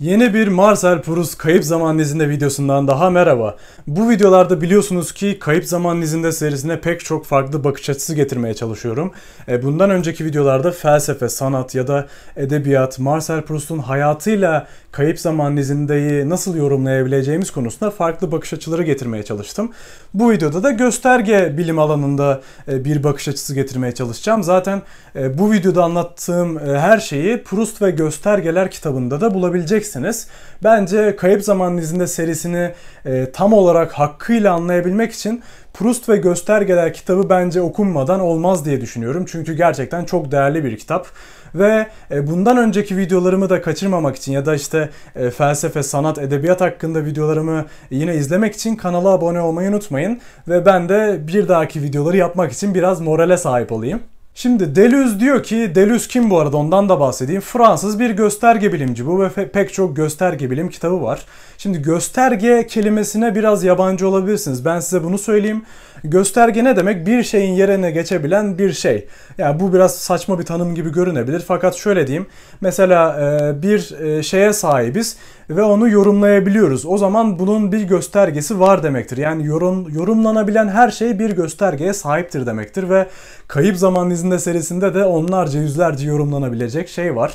Yeni bir Marcel Proust Kayıp Zaman Nizinde videosundan daha merhaba. Bu videolarda biliyorsunuz ki Kayıp Zaman Nizinde serisine pek çok farklı bakış açısı getirmeye çalışıyorum. E, bundan önceki videolarda felsefe, sanat ya da edebiyat, Marcel Proust'un hayatıyla Kayıp Zaman Nizinde'yi nasıl yorumlayabileceğimiz konusunda farklı bakış açıları getirmeye çalıştım. Bu videoda da gösterge bilim alanında e, bir bakış açısı getirmeye çalışacağım. Zaten e, bu videoda anlattığım her şeyi Proust ve Göstergeler kitabında da bulabileceksiniz izleyeceksiniz. Bence Kayıp Zaman dizinde serisini e, tam olarak hakkıyla anlayabilmek için Proust ve Göstergeler kitabı bence okunmadan olmaz diye düşünüyorum. Çünkü gerçekten çok değerli bir kitap. Ve e, bundan önceki videolarımı da kaçırmamak için ya da işte e, felsefe, sanat, edebiyat hakkında videolarımı yine izlemek için kanala abone olmayı unutmayın. Ve ben de bir dahaki videoları yapmak için biraz morale sahip olayım. Şimdi Deleuze diyor ki, Deleuze kim bu arada ondan da bahsedeyim. Fransız bir gösterge bilimci bu ve pek çok gösterge bilim kitabı var. Şimdi gösterge kelimesine biraz yabancı olabilirsiniz. Ben size bunu söyleyeyim. Gösterge ne demek? Bir şeyin yerine geçebilen bir şey. Yani bu biraz saçma bir tanım gibi görünebilir. Fakat şöyle diyeyim. Mesela e, bir e, şeye sahibiz ve onu yorumlayabiliyoruz. O zaman bunun bir göstergesi var demektir. Yani yorum, yorumlanabilen her şey bir göstergeye sahiptir demektir ve Kayıp Zaman izinde serisinde de onlarca yüzlerce yorumlanabilecek şey var.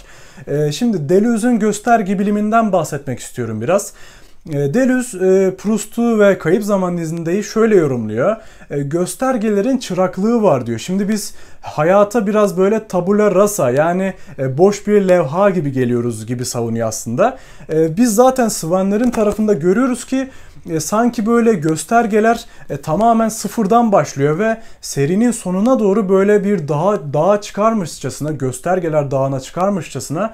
E, şimdi Deleuze'ün gösterge biliminden bahsetmek istiyorum biraz. E, Deluz, e, Proust'u ve Kayıp Zaman Dizinde'yi şöyle yorumluyor. E, göstergelerin çıraklığı var diyor. Şimdi biz hayata biraz böyle tabula rasa yani e, boş bir levha gibi geliyoruz gibi savunuyor aslında. E, biz zaten Svenlerin tarafında görüyoruz ki e, sanki böyle göstergeler tamamen sıfırdan başlıyor ve serinin sonuna doğru böyle bir daha dağa çıkarmışçasına, göstergeler dağına çıkarmışçasına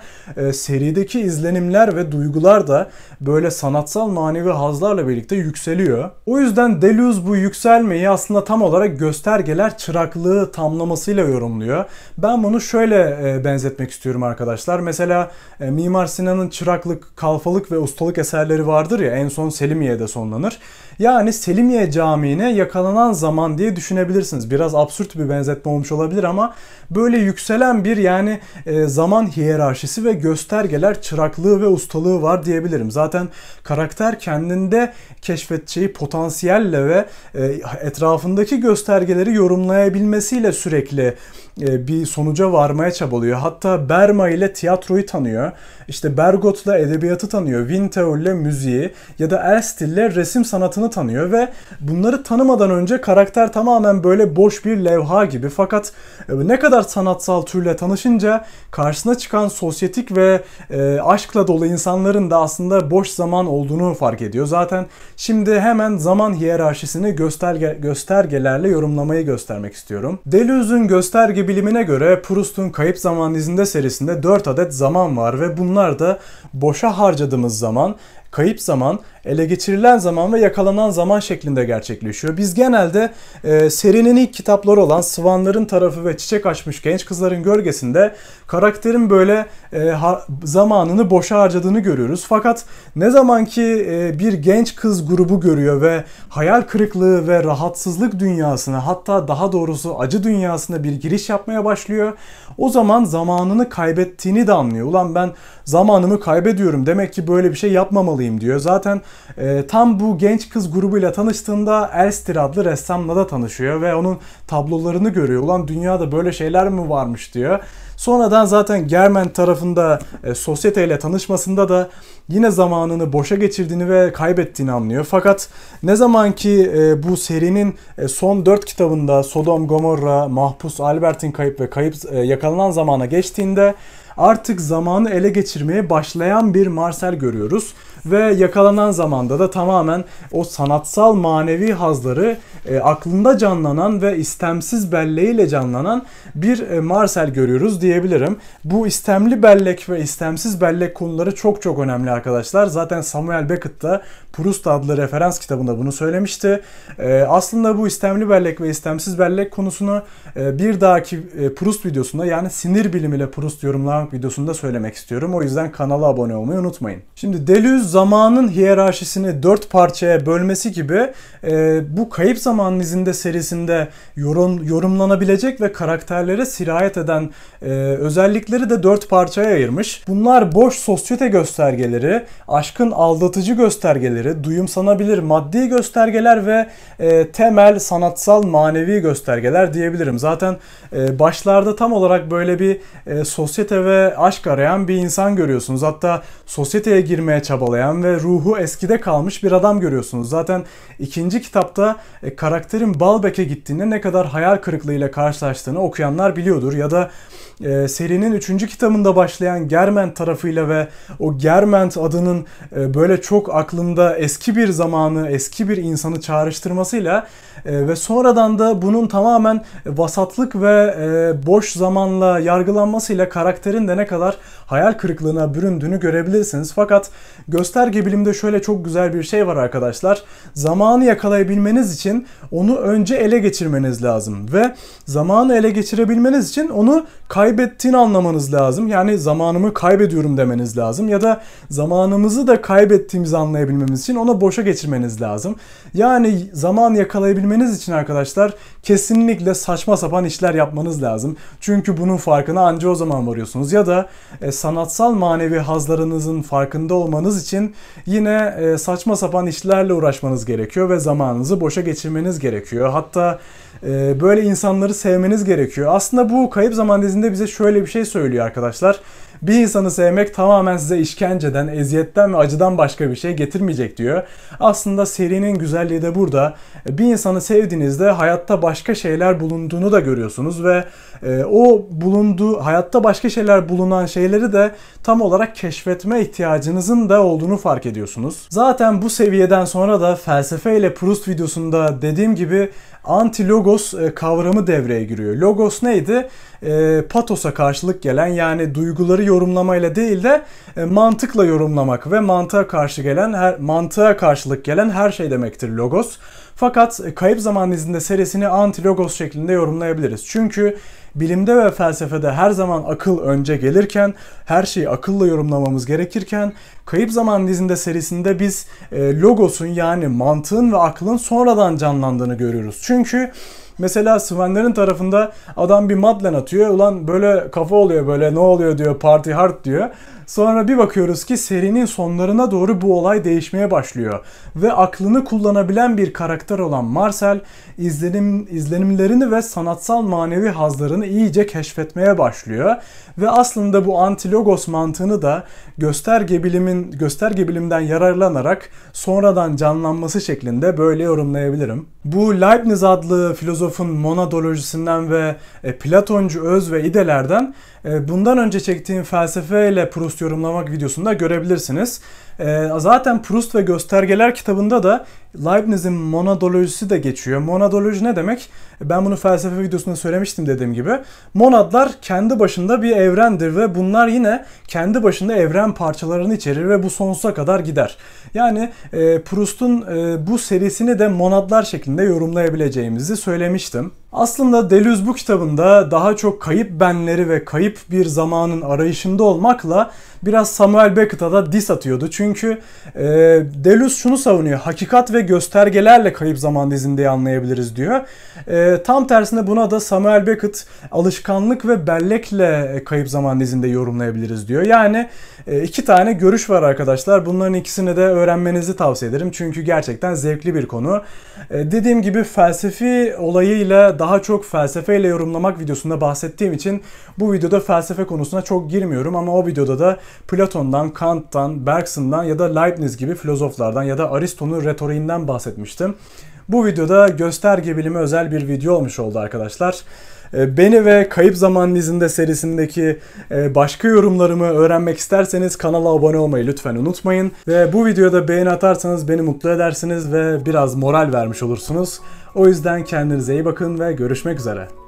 serideki izlenimler ve duygular da böyle sanatsal manevi hazlarla birlikte yükseliyor. O yüzden Deleuze bu yükselmeyi aslında tam olarak göstergeler çıraklığı tamlamasıyla şekliyle yorumluyor. Ben bunu şöyle e, benzetmek istiyorum arkadaşlar. Mesela e, Mimar Sinan'ın çıraklık, kalfalık ve ustalık eserleri vardır ya en son Selimiye'de sonlanır. Yani Selimiye Camii'ne yakalanan zaman diye düşünebilirsiniz. Biraz absürt bir benzetme olmuş olabilir ama böyle yükselen bir yani e, zaman hiyerarşisi ve göstergeler çıraklığı ve ustalığı var diyebilirim. Zaten karakter kendinde keşfedeceği potansiyelle ve etrafındaki göstergeleri yorumlayabilmesiyle sürekli e, bir sonuca varmaya çabalıyor. Hatta Berma ile tiyatroyu tanıyor. İşte Bergot ile edebiyatı tanıyor. Winter ile müziği ya da Erstil ile resim sanatını tanıyor ve bunları tanımadan önce karakter tamamen böyle boş bir levha gibi. Fakat e, ne kadar sanatsal türle tanışınca karşısına çıkan sosyetik ve e, aşkla dolu insanların da aslında boş zaman olduğunu fark ediyor. Zaten şimdi hemen zaman hiyerarşisini gösterge göstergelerle yorumlamayı göstermek istiyorum. Deleuze'ün göstergelerinin gösterge bilimine göre Proust'un Kayıp Zaman dizinde serisinde 4 adet zaman var ve bunlar da boşa harcadığımız zaman Kayıp zaman, ele geçirilen zaman ve yakalanan zaman şeklinde gerçekleşiyor. Biz genelde e, serinin ilk kitapları olan Sıvanların Tarafı ve Çiçek Açmış Genç Kızların Gölgesinde karakterin böyle e, ha, zamanını boşa harcadığını görüyoruz. Fakat ne zaman ki e, bir genç kız grubu görüyor ve hayal kırıklığı ve rahatsızlık dünyasına hatta daha doğrusu acı dünyasına bir giriş yapmaya başlıyor. O zaman zamanını kaybettiğini de anlıyor. Ulan ben zamanımı kaybediyorum demek ki böyle bir şey yapmamalıyım diyor. Zaten e, tam bu genç kız grubuyla tanıştığında Elstir adlı ressamla da tanışıyor ve onun tablolarını görüyor. Ulan dünyada böyle şeyler mi varmış diyor. Sonradan zaten Germen tarafında e, sosyeteyle tanışmasında da yine zamanını boşa geçirdiğini ve kaybettiğini anlıyor. Fakat ne zaman ki e, bu serinin e, son 4 kitabında Sodom, Gomorra, Mahpus, Albert'in kayıp ve kayıp e, yakalanan zamana geçtiğinde artık zamanı ele geçirmeye başlayan bir Marcel görüyoruz ve yakalanan zamanda da tamamen o sanatsal manevi hazları e, aklında canlanan ve istemsiz belleğiyle canlanan bir e, Marcel görüyoruz diyebilirim. Bu istemli bellek ve istemsiz bellek konuları çok çok önemli arkadaşlar. Zaten Samuel Beckett da Proust adlı referans kitabında bunu söylemişti. E, aslında bu istemli bellek ve istemsiz bellek konusunu e, bir dahaki e, Proust videosunda yani sinir bilimiyle Proust yorumlamak videosunda söylemek istiyorum. O yüzden kanala abone olmayı unutmayın. Şimdi Deleuze zamanın hiyerarşisini dört parçaya bölmesi gibi e, bu Kayıp Zamanın izinde serisinde yorum, yorumlanabilecek ve karakterlere sirayet eden e, özellikleri de dört parçaya ayırmış. Bunlar boş sosyete göstergeleri, aşkın aldatıcı göstergeleri, duyumsanabilir maddi göstergeler ve e, temel sanatsal manevi göstergeler diyebilirim. Zaten e, başlarda tam olarak böyle bir e, sosyete ve aşk arayan bir insan görüyorsunuz. Hatta sosyeteye girmeye çabalayan koyan ve ruhu eskide kalmış bir adam görüyorsunuz. Zaten ikinci kitapta e, karakterin Balbek'e gittiğinde ne kadar hayal kırıklığıyla karşılaştığını okuyanlar biliyordur. Ya da e, serinin üçüncü kitabında başlayan Germent tarafıyla ve o Germent adının e, böyle çok aklında eski bir zamanı, eski bir insanı çağrıştırmasıyla e, ve sonradan da bunun tamamen vasatlık ve e, boş zamanla yargılanmasıyla karakterin de ne kadar hayal kırıklığına büründüğünü görebilirsiniz. Fakat göster gösterge bilimde şöyle çok güzel bir şey var arkadaşlar. Zamanı yakalayabilmeniz için onu önce ele geçirmeniz lazım ve zamanı ele geçirebilmeniz için onu kaybettiğini anlamanız lazım. Yani zamanımı kaybediyorum demeniz lazım ya da zamanımızı da kaybettiğimizi anlayabilmemiz için onu boşa geçirmeniz lazım. Yani zaman yakalayabilmeniz için arkadaşlar kesinlikle saçma sapan işler yapmanız lazım. Çünkü bunun farkına anca o zaman varıyorsunuz ya da e, sanatsal manevi hazlarınızın farkında olmanız için için yine e, saçma sapan işlerle uğraşmanız gerekiyor ve zamanınızı boşa geçirmeniz gerekiyor. Hatta e, böyle insanları sevmeniz gerekiyor. Aslında bu kayıp zaman dizinde bize şöyle bir şey söylüyor arkadaşlar. Bir insanı sevmek tamamen size işkenceden, eziyetten ve acıdan başka bir şey getirmeyecek diyor. Aslında serinin güzelliği de burada. Bir insanı sevdiğinizde hayatta başka şeyler bulunduğunu da görüyorsunuz ve e, o bulunduğu, hayatta başka şeyler bulunan şeyleri de tam olarak keşfetme ihtiyacınızın da olduğunu fark ediyorsunuz. Zaten bu seviyeden sonra da felsefe ile Proust videosunda dediğim gibi anti-logos e, kavramı devreye giriyor. Logos neydi? E, patosa karşılık gelen yani duyguları yorumlamayla değil de e, mantıkla yorumlamak ve mantığa karşı gelen her mantığa karşılık gelen her şey demektir logos. Fakat e, Kayıp Zaman izinde serisini anti-logos şeklinde yorumlayabiliriz. Çünkü Bilimde ve felsefede her zaman akıl önce gelirken, her şeyi akılla yorumlamamız gerekirken, Kayıp Zaman dizinde serisinde biz e, logosun yani mantığın ve aklın sonradan canlandığını görüyoruz. Çünkü Mesela Svenlerin tarafında adam bir madlen atıyor. Ulan böyle kafa oluyor böyle ne oluyor diyor party hard diyor. Sonra bir bakıyoruz ki serinin sonlarına doğru bu olay değişmeye başlıyor. Ve aklını kullanabilen bir karakter olan Marcel izlenim, izlenimlerini ve sanatsal manevi hazlarını iyice keşfetmeye başlıyor. Ve aslında bu antilogos mantığını da gösterge bilimin gösterge bilimden yararlanarak sonradan canlanması şeklinde böyle yorumlayabilirim. Bu Leibniz adlı filozofun monadolojisinden ve e, Platoncu öz ve idelerden e, bundan önce çektiğim felsefe ile Proust yorumlamak videosunda görebilirsiniz. Ee, zaten Proust ve Göstergeler kitabında da Leibniz'in monadolojisi de geçiyor. Monadoloji ne demek? Ben bunu felsefe videosunda söylemiştim dediğim gibi. Monadlar kendi başında bir evrendir ve bunlar yine kendi başında evren parçalarını içerir ve bu sonsuza kadar gider. Yani e, Proust'un e, bu serisini de monadlar şeklinde yorumlayabileceğimizi söylemiştim. Aslında Deleuze bu kitabında daha çok kayıp benleri ve kayıp bir zamanın arayışında olmakla biraz Samuel Beckett'a da dis atıyordu. Çünkü e, Deleuze şunu savunuyor. Hakikat ve göstergelerle kayıp zaman dizindeyi anlayabiliriz diyor. E, tam tersine buna da Samuel Beckett alışkanlık ve bellekle kayıp zaman dizinde yorumlayabiliriz diyor. Yani e, iki tane görüş var arkadaşlar. Bunların ikisini de öğrenmenizi tavsiye ederim. Çünkü gerçekten zevkli bir konu. E, dediğim gibi felsefi olayıyla daha çok felsefeyle yorumlamak videosunda bahsettiğim için bu videoda felsefe konusuna çok girmiyorum ama o videoda da Platon'dan, Kant'tan, Bergson'dan ya da Leibniz gibi filozoflardan ya da Aristo'nun retoriğinden bahsetmiştim. Bu videoda gösterge bilimi özel bir video olmuş oldu arkadaşlar. Ee, beni ve Kayıp Zaman dizinde serisindeki e, başka yorumlarımı öğrenmek isterseniz kanala abone olmayı lütfen unutmayın. Ve bu videoda beğeni atarsanız beni mutlu edersiniz ve biraz moral vermiş olursunuz. O yüzden kendinize iyi bakın ve görüşmek üzere.